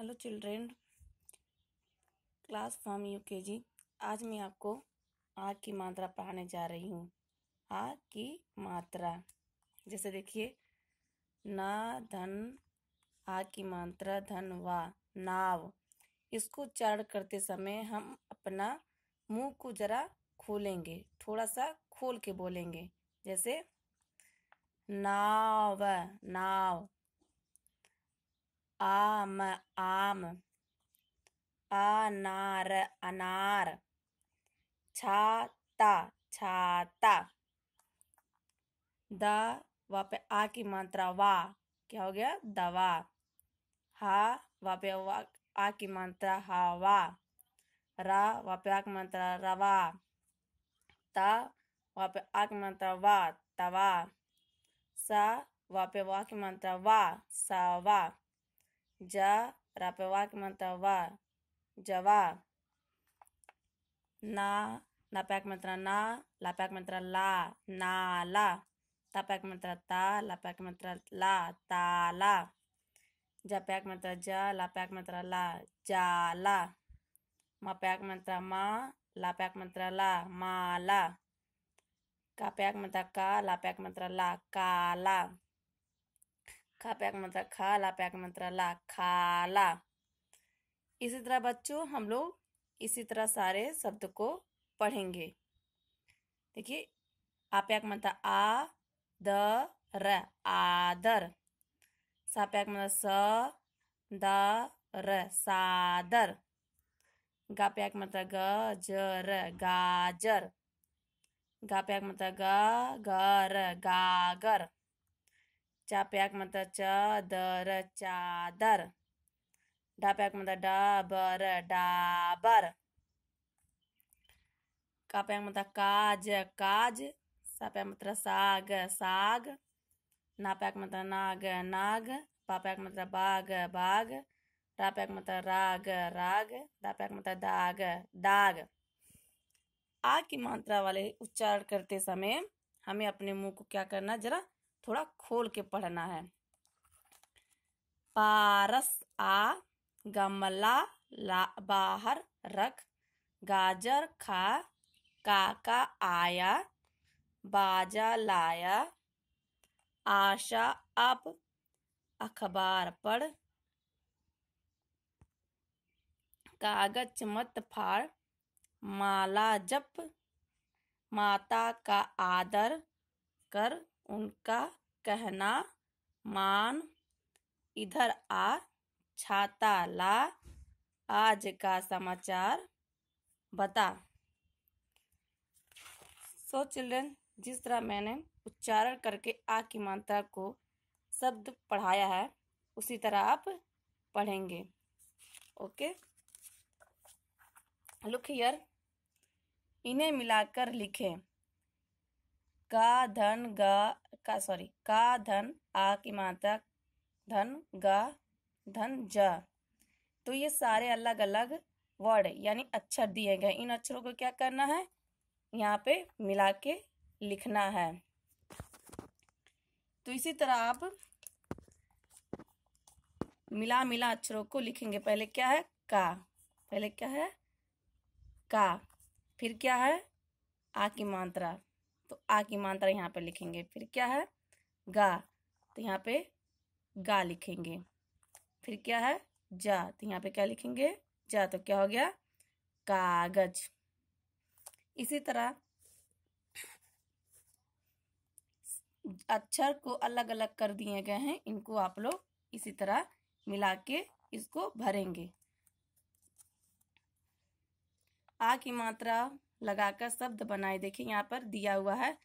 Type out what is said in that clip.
Hello children class from U K G आज मैं आपको आ की मात्रा पढ़ाने जा रही हूँ आ की मात्रा जैसे देखिए ना धन आ की मात्रा धन वा नाव इसको उच्चारण करते समय हम अपना मुंह को जरा खोलेंगे थोड़ा सा खोल के बोलेंगे जैसे नाव नाव आम आम अनार अनार छाता छाता द वहाँ पे आ की मात्रा वा क्या हो गया दवा हा वहाँ पे वा आ की मात्रा हवा रा वहाँ पे आ की मात्रा रवा ता वहाँ पे आ की मात्रा वा तवा सा वहाँ पे वा की मात्रा वा सवा Jarapewak wa Jawa. Na. pek mantra na. Lapak mantra la. Na la. Tapak mantra ta. Lapak mantra la. Ta la. Japak mantra ja. Lapak mantra la. Ja la. pek mantra ma. Lapak mantra la. Ma la. Kapak mantra ka. Lapak mantra la. Ka la. खा प्या का मतलब खा ला प्या का मतलब ला खाला इसी तरह बच्चों हम लोग इसी तरह सारे शब्द को पढ़ेंगे देखिए आप्याक मंत्र आ द र आदर साप्याक मंत्र स द र सादर गाप्याक मंत्र ग ज र गाजर गाप्याक मंत्र ग ग र गागर चा प्याक मत च दर चादर डा प्याक मत डाबर डाबर का प्याक मत काज काज सा प्याक मत साग साग ना प्याक मत नाग नाग पा प्याक मत बाग बाग रा प्याक मत राग राग दा प्याक मत दाग दाग आ की मात्रा वाले उच्चारण करते समय हमें अपने मुंह को क्या करना जरा थोड़ा खोल के पढ़ना है पारस आ गमला ला बाहर रख गाजर खा काका आया बाजा लाया आशा अब अखबार पढ़ कागज मत फाड़ माला जप माता का आदर कर उनका कहना मान इधर आ छाता ला आज का समाचार बता सो so चिल्ड्रन जिस तरह मैंने उच्चारण करके आ की मात्रा को शब्द पढ़ाया है उसी तरह आप पढ़ेंगे ओके लुक हियर इन्हें मिलाकर लिखें का धन गा का सॉरी का धन आ की मात्रा धन गा धन जा तो ये सारे अलग अलग वर्ड यानी अक्षर दिए गए इन अक्षरों को क्या करना है यहाँ पे मिला के लिखना है तो इसी तरह आप मिला मिला अक्षरों को लिखेंगे पहले क्या है का पहले क्या है का फिर क्या है आ की मात्रा तो आ की मात्रा यहाँ पे लिखेंगे फिर क्या है गा तो यहाँ पे गा लिखेंगे फिर क्या है जा तो यहाँ पे क्या लिखेंगे जा तो क्या हो गया कागज इसी तरह अक्षर को अलग अलग कर दिए गए हैं इनको आप लोग इसी तरह मिला के इसको भरेंगे आ की मात्रा लगाकर शब्द बनाए देखिए यहाँ पर दिया हुआ है